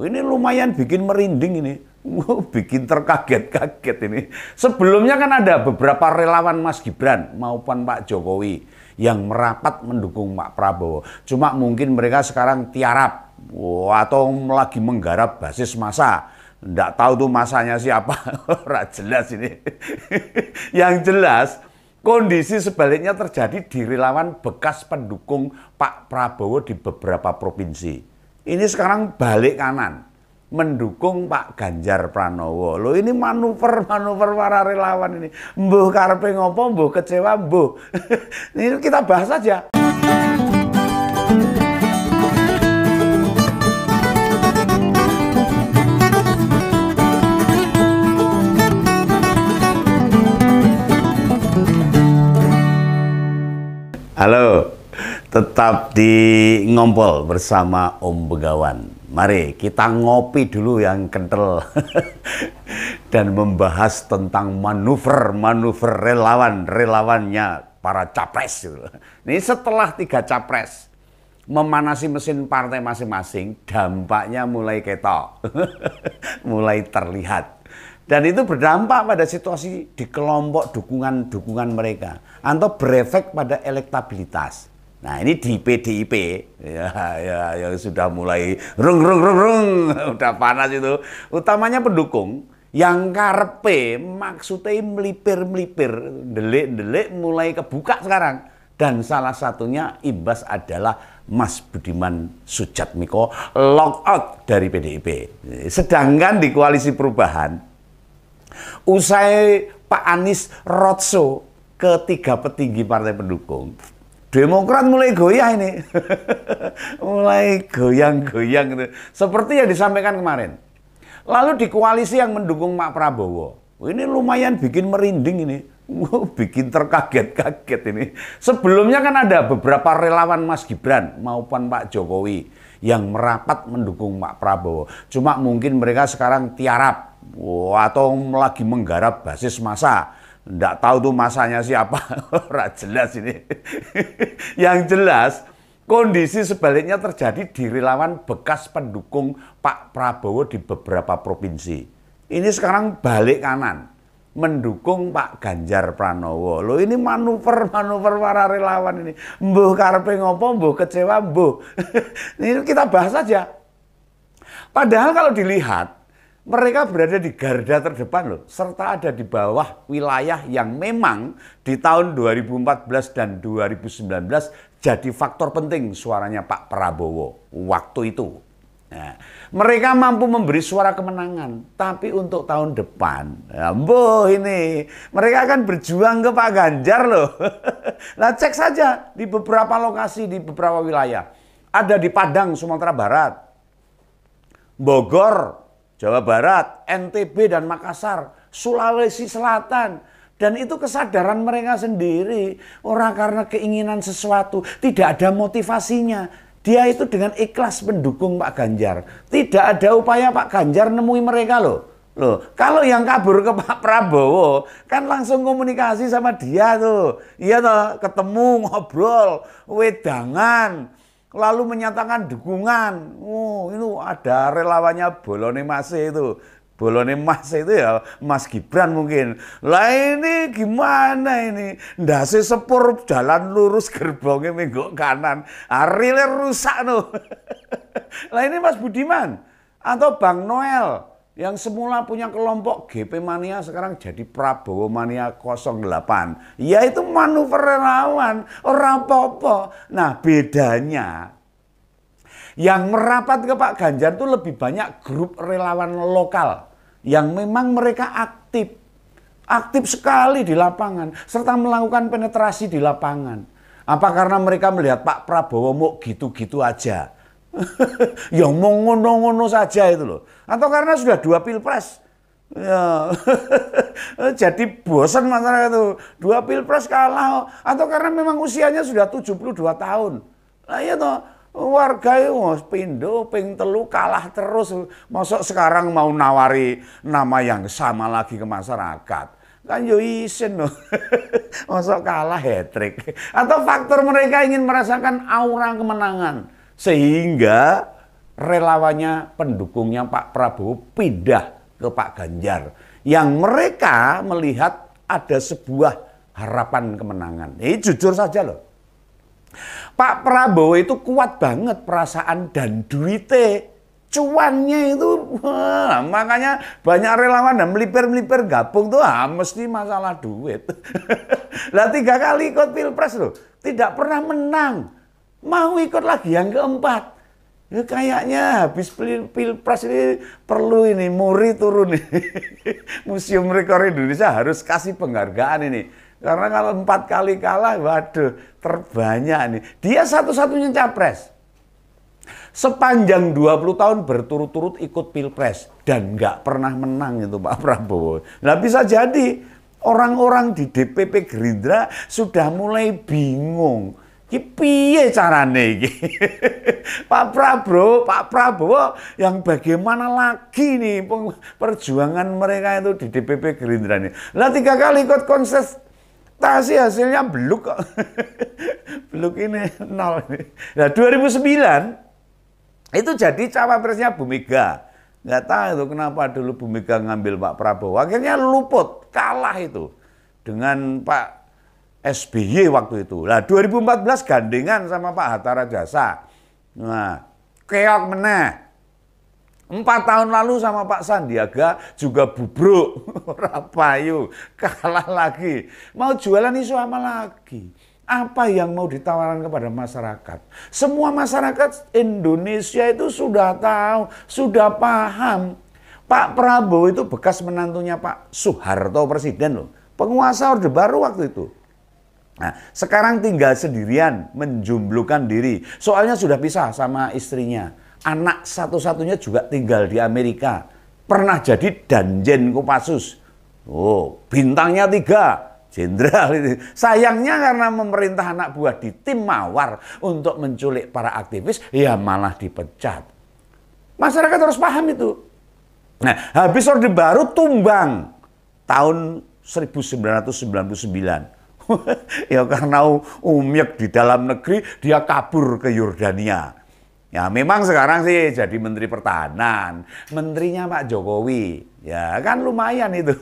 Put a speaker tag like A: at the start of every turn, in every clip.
A: Oh, ini lumayan bikin merinding ini. Wow, bikin terkaget-kaget ini. Sebelumnya kan ada beberapa relawan Mas Gibran maupun Pak Jokowi yang merapat mendukung Pak Prabowo. Cuma mungkin mereka sekarang tiarap wow, atau lagi menggarap basis masa. Nggak tahu tuh masanya siapa. Orang jelas ini. yang jelas Kondisi sebaliknya terjadi di relawan bekas pendukung Pak Prabowo di beberapa provinsi. Ini sekarang balik kanan, mendukung Pak Ganjar Pranowo. Loh ini manuver-manuver para relawan ini. Mbuh karpe ngopo, mbuh kecewa, mbuh. ini kita bahas saja. Halo, tetap di ngompol bersama Om Begawan. Mari kita ngopi dulu yang kental dan membahas tentang manuver-manuver relawan-relawannya para capres. Ini setelah tiga capres memanasi mesin partai masing-masing, dampaknya mulai ketok, mulai terlihat. Dan itu berdampak pada situasi di kelompok dukungan-dukungan mereka. Atau berefek pada elektabilitas. Nah ini di PDIP ya, ya yang sudah mulai rung rung rung rung udah panas itu utamanya pendukung yang Karpe maksudnya melipir melipir delik delik mulai kebuka sekarang dan salah satunya imbas adalah Mas Budiman Sujatmiko lock out dari PDIP. Sedangkan di koalisi perubahan usai Pak Anies Rotso ketiga petinggi partai pendukung Demokrat mulai goyah ini. mulai goyang-goyang gitu. Seperti yang disampaikan kemarin. Lalu di koalisi yang mendukung Pak Prabowo. Ini lumayan bikin merinding ini. bikin terkaget-kaget ini. Sebelumnya kan ada beberapa relawan Mas Gibran maupun Pak Jokowi yang merapat mendukung Pak Prabowo. Cuma mungkin mereka sekarang tiarap atau lagi menggarap basis masa. Tidak tahu tuh masanya siapa, ora jelas ini. yang jelas, kondisi sebaliknya terjadi di relawan bekas pendukung Pak Prabowo di beberapa provinsi. Ini sekarang balik kanan, mendukung Pak Ganjar Pranowo. Lo ini manuver-manuver para relawan ini. Mbuh karpe ngopo, mbuh kecewa, mbuh. ini kita bahas saja. Padahal kalau dilihat, mereka berada di garda terdepan loh, serta ada di bawah wilayah yang memang di tahun 2014 dan 2019 jadi faktor penting suaranya Pak Prabowo waktu itu. Nah, mereka mampu memberi suara kemenangan, tapi untuk tahun depan, ya, boh ini mereka akan berjuang ke Pak Ganjar loh. nah cek saja di beberapa lokasi di beberapa wilayah, ada di Padang Sumatera Barat, Bogor Jawa Barat, NTB dan Makassar, Sulawesi Selatan. Dan itu kesadaran mereka sendiri. Orang karena keinginan sesuatu, tidak ada motivasinya. Dia itu dengan ikhlas mendukung Pak Ganjar. Tidak ada upaya Pak Ganjar nemui mereka loh. Loh, kalau yang kabur ke Pak Prabowo kan langsung komunikasi sama dia tuh. Iya tuh, ketemu, ngobrol, wedangan, lalu menyatakan dukungan. Oh, itu ada relawannya Bolone Mas itu. Bolone Mas itu ya Mas Gibran mungkin. Lah ini gimana ini? Ndase sepur jalan lurus gerbongnya minggu kanan. Arile ah, rusak no. lah ini Mas Budiman atau Bang Noel yang semula punya kelompok GP Mania sekarang jadi Prabowo Mania 08. Ya itu manuver relawan, orang popo. Nah bedanya yang merapat ke Pak Ganjar itu lebih banyak grup relawan lokal yang memang mereka aktif. Aktif sekali di lapangan serta melakukan penetrasi di lapangan. Apa karena mereka melihat Pak Prabowo mau gitu-gitu aja? yang mau ngono-ngono saja itu loh. Atau karena sudah dua pilpres. Ya. Jadi bosan masyarakat itu. Dua pilpres kalah. Atau karena memang usianya sudah 72 tahun. Nah iya toh warga itu oh, pindo ping telu kalah terus masuk sekarang mau nawari nama yang sama lagi ke masyarakat kan yo isin loh. Masuk kalah hat trick. Atau faktor mereka ingin merasakan aura kemenangan sehingga relawannya pendukungnya Pak Prabowo pindah ke Pak Ganjar yang mereka melihat ada sebuah harapan kemenangan. Ini jujur saja loh. Pak Prabowo itu kuat banget perasaan dan duitnya. Cuannya itu, wah, makanya banyak relawan dan melipir-melipir gabung tuh ah, mesti masalah duit. lah tiga kali ikut pilpres loh, tidak pernah menang mau ikut lagi yang keempat. Ya, kayaknya habis pil pilpres ini perlu ini muri turun nih. Museum Rekor Indonesia harus kasih penghargaan ini. Karena kalau empat kali kalah, waduh, terbanyak nih. Dia satu-satunya capres. Sepanjang 20 tahun berturut-turut ikut pilpres dan nggak pernah menang itu Pak Prabowo. Nah bisa jadi orang-orang di DPP Gerindra sudah mulai bingung Ki piye carane iki? Pak Prabowo, Pak Prabowo yang bagaimana lagi nih perjuangan mereka itu di DPP Gerindra nih. Lah tiga kali ikut konses tasi hasilnya beluk kok. beluk ini nol. Ini. Nah 2009 itu jadi cawapresnya Bu Mega. Nggak tahu itu kenapa dulu Bu Mega ngambil Pak Prabowo. Akhirnya luput, kalah itu dengan Pak SBY waktu itu. Lah 2014 gandengan sama Pak Hatta Rajasa. Nah, keok meneh. Empat tahun lalu sama Pak Sandiaga juga bubruk, rapayu, kalah lagi. Mau jualan isu apa lagi? Apa yang mau ditawarkan kepada masyarakat? Semua masyarakat Indonesia itu sudah tahu, sudah paham. Pak Prabowo itu bekas menantunya Pak Soeharto Presiden loh. Penguasa Orde Baru waktu itu Nah, sekarang tinggal sendirian, menjumblukan diri. Soalnya sudah pisah sama istrinya. Anak satu-satunya juga tinggal di Amerika. Pernah jadi danjen Kopassus. Oh, bintangnya tiga. Jenderal ini. Sayangnya karena memerintah anak buah di tim mawar untuk menculik para aktivis, ya malah dipecat. Masyarakat harus paham itu. Nah, habis Orde Baru tumbang tahun 1999 ya karena Umyek di dalam negeri dia kabur ke Yordania. Ya memang sekarang sih jadi Menteri Pertahanan, menterinya Pak Jokowi. Ya kan lumayan itu.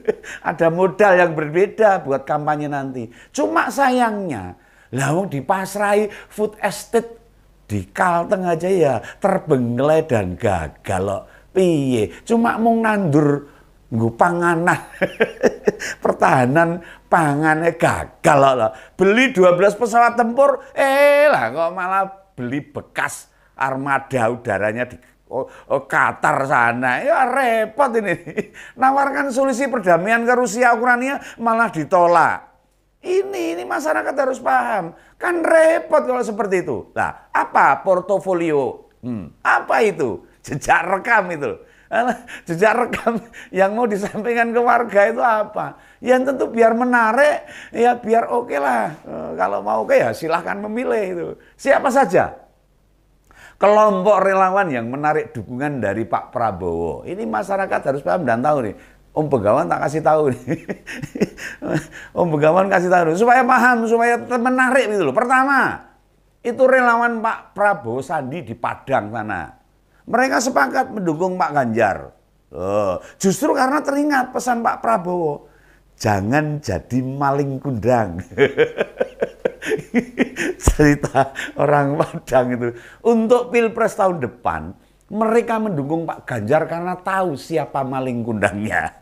A: Ada modal yang berbeda buat kampanye nanti. Cuma sayangnya, lalu dipasrai food estate di Kalteng aja ya terbengkelai dan gagal loh. Piye, cuma mau nandur nggo pertahanan pangannya gagal loh. Beli 12 pesawat tempur, eh lah kok malah beli bekas armada udaranya di oh, oh, Qatar sana. Ya repot ini. Nawarkan solusi perdamaian ke Rusia Ukraina malah ditolak. Ini ini masyarakat harus paham. Kan repot kalau seperti itu. Nah, apa portofolio? Hmm, apa itu? Jejak rekam itu jejak rekam yang mau disampaikan ke warga itu apa? Ya, yang tentu biar menarik, ya biar oke okay lah. Eh, kalau mau oke okay ya silahkan memilih itu. Siapa saja. Kelompok relawan yang menarik dukungan dari Pak Prabowo. Ini masyarakat harus paham dan tahu nih. Om Begawan tak kasih tahu nih. Om Begawan kasih tahu nih. supaya paham, supaya menarik gitu loh. Pertama, itu relawan Pak Prabowo Sandi di Padang sana mereka sepakat mendukung Pak Ganjar. Oh, justru karena teringat pesan Pak Prabowo, jangan jadi maling kundang. Cerita orang Padang itu. Untuk Pilpres tahun depan, mereka mendukung Pak Ganjar karena tahu siapa maling kundangnya.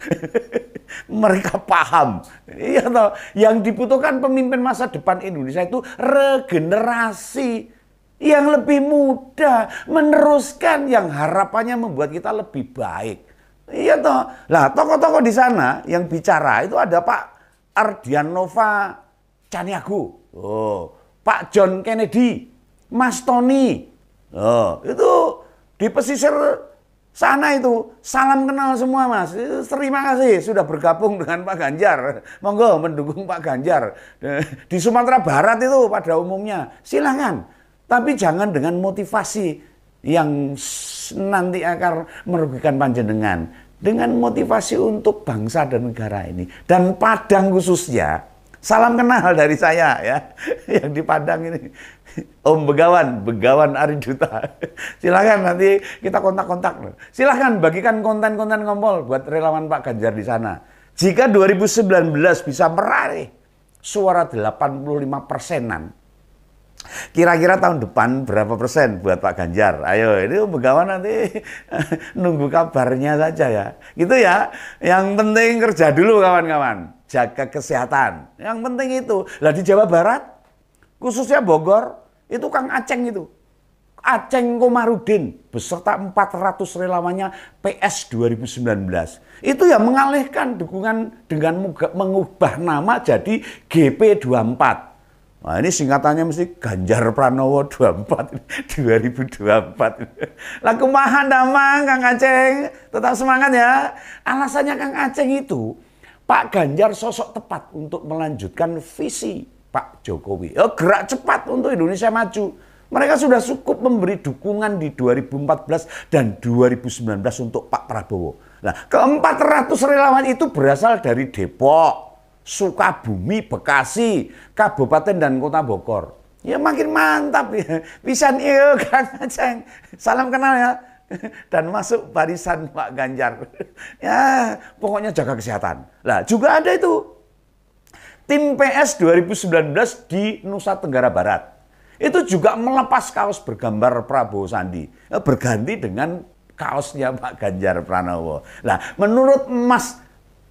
A: Mereka paham. Iya toh, yang dibutuhkan pemimpin masa depan Indonesia itu regenerasi yang lebih mudah meneruskan yang harapannya membuat kita lebih baik. Iya toh. Lah, tokoh-tokoh di sana yang bicara itu ada Pak Ardian Nova Caniago. Oh, Pak John Kennedy, Mas Tony. Oh, itu di pesisir sana itu salam kenal semua mas terima kasih sudah bergabung dengan Pak Ganjar monggo mendukung Pak Ganjar eh, di Sumatera Barat itu pada umumnya silahkan tapi jangan dengan motivasi yang nanti akan merugikan panjenengan. Dengan motivasi untuk bangsa dan negara ini. Dan Padang khususnya, salam kenal dari saya ya, yang di Padang ini. Om Begawan, Begawan Ariduta. Silahkan nanti kita kontak-kontak. Silahkan bagikan konten-konten ngompol buat relawan Pak Ganjar di sana. Jika 2019 bisa meraih suara 85 persenan, Kira-kira tahun depan berapa persen buat Pak Ganjar? Ayo, ini Begawan nanti nunggu kabarnya saja ya. Gitu ya. Yang penting kerja dulu kawan-kawan. Jaga kesehatan. Yang penting itu. Lah di Jawa Barat, khususnya Bogor, itu Kang Aceng itu. Aceng Komarudin beserta 400 relawannya PS 2019. Itu ya mengalihkan dukungan dengan mengubah nama jadi GP24. Nah, ini singkatannya mesti Ganjar Pranowo 24 2024. Lah kumaha damang Kang Aceng? Tetap semangat ya. Alasannya Kang Aceng itu Pak Ganjar sosok tepat untuk melanjutkan visi Pak Jokowi. Oh, gerak cepat untuk Indonesia maju. Mereka sudah cukup memberi dukungan di 2014 dan 2019 untuk Pak Prabowo. Nah, keempat ratus relawan itu berasal dari Depok, Sukabumi, Bekasi, Kabupaten dan Kota Bogor. Ya makin mantap ya. Pisan iyo Kang Aceng. Salam kenal ya. Dan masuk barisan Pak Ganjar. Ya, pokoknya jaga kesehatan. Lah, juga ada itu. Tim PS 2019 di Nusa Tenggara Barat. Itu juga melepas kaos bergambar Prabowo Sandi. Eh, berganti dengan kaosnya Pak Ganjar Pranowo. Nah, menurut Mas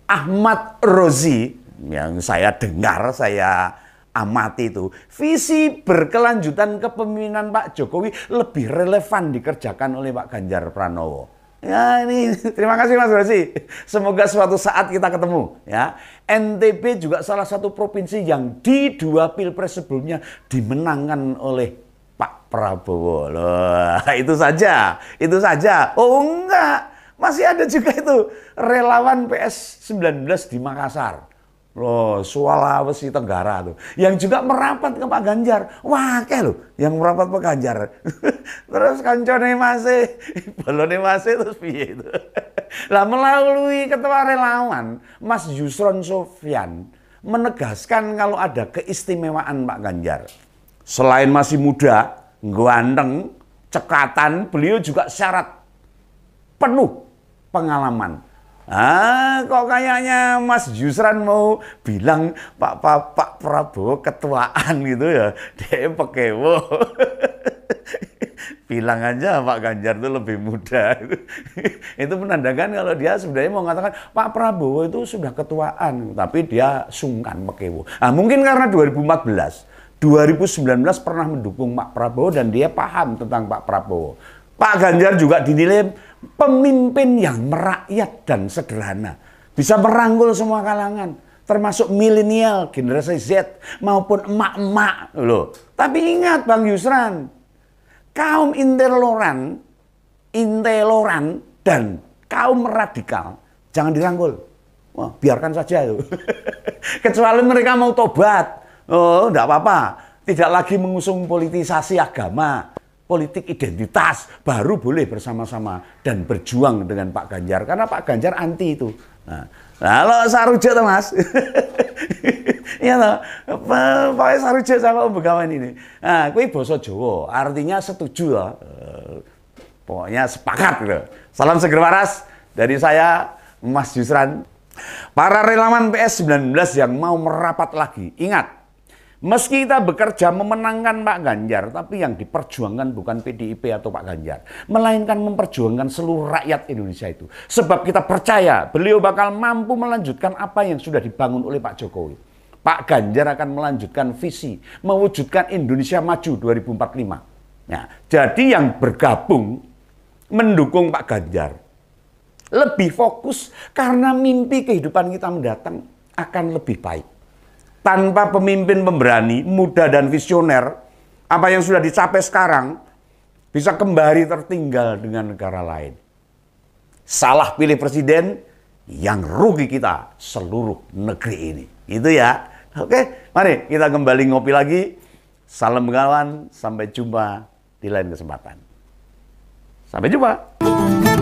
A: Ahmad Rozi, yang saya dengar, saya amati itu, visi berkelanjutan kepemimpinan Pak Jokowi lebih relevan dikerjakan oleh Pak Ganjar Pranowo. Ya ini terima kasih Mas Rasi. Semoga suatu saat kita ketemu ya. NTB juga salah satu provinsi yang di dua pilpres sebelumnya dimenangkan oleh Pak Prabowo. Loh, itu saja, itu saja. Oh enggak, masih ada juga itu relawan PS 19 di Makassar. Loh, Sulawesi Tenggara tuh. Yang juga merapat ke Pak Ganjar. Wah, kayak loh yang merapat Pak Ganjar. terus kancone masih, balone masih terus piye itu. lah melalui ketua relawan Mas Yusron Sofyan menegaskan kalau ada keistimewaan Pak Ganjar. Selain masih muda, ganteng, cekatan, beliau juga syarat penuh pengalaman Ah, kok kayaknya Mas Yusran mau bilang Pak Pak, Pak Prabowo ketuaan gitu ya, dia pekewo. bilang aja Pak Ganjar itu lebih muda. itu menandakan kalau dia sebenarnya mau mengatakan Pak Prabowo itu sudah ketuaan, tapi dia sungkan pekewo. Ah mungkin karena 2014, 2019 pernah mendukung Pak Prabowo dan dia paham tentang Pak Prabowo. Pak Ganjar juga dinilai pemimpin yang merakyat dan sederhana. Bisa merangkul semua kalangan, termasuk milenial, generasi Z, maupun emak-emak. Loh. Tapi ingat Bang Yusran, kaum interloran, interloran, dan kaum radikal jangan dirangkul. Wah, biarkan saja itu. Kecuali mereka mau tobat. Oh, enggak apa-apa. Tidak lagi mengusung politisasi agama politik identitas baru boleh bersama-sama dan berjuang dengan Pak Ganjar karena Pak Ganjar anti itu. Nah, kalau Sarujo tuh mas, Iya toh, pakai Sarujo sama Om Begawan ini. Nah, kue boso Jowo, artinya setuju lah. Eh, pokoknya sepakat gitu. Salam seger waras dari saya Mas Yusran. Para relawan PS 19 yang mau merapat lagi, ingat Meski kita bekerja memenangkan Pak Ganjar, tapi yang diperjuangkan bukan PDIP atau Pak Ganjar, melainkan memperjuangkan seluruh rakyat Indonesia itu. Sebab kita percaya beliau bakal mampu melanjutkan apa yang sudah dibangun oleh Pak Jokowi. Pak Ganjar akan melanjutkan visi mewujudkan Indonesia maju 2045. Ya, jadi yang bergabung mendukung Pak Ganjar lebih fokus karena mimpi kehidupan kita mendatang akan lebih baik tanpa pemimpin pemberani, muda dan visioner, apa yang sudah dicapai sekarang bisa kembali tertinggal dengan negara lain. Salah pilih presiden yang rugi kita seluruh negeri ini. Itu ya. Oke, mari kita kembali ngopi lagi. Salam kawan, sampai jumpa di lain kesempatan. Sampai jumpa.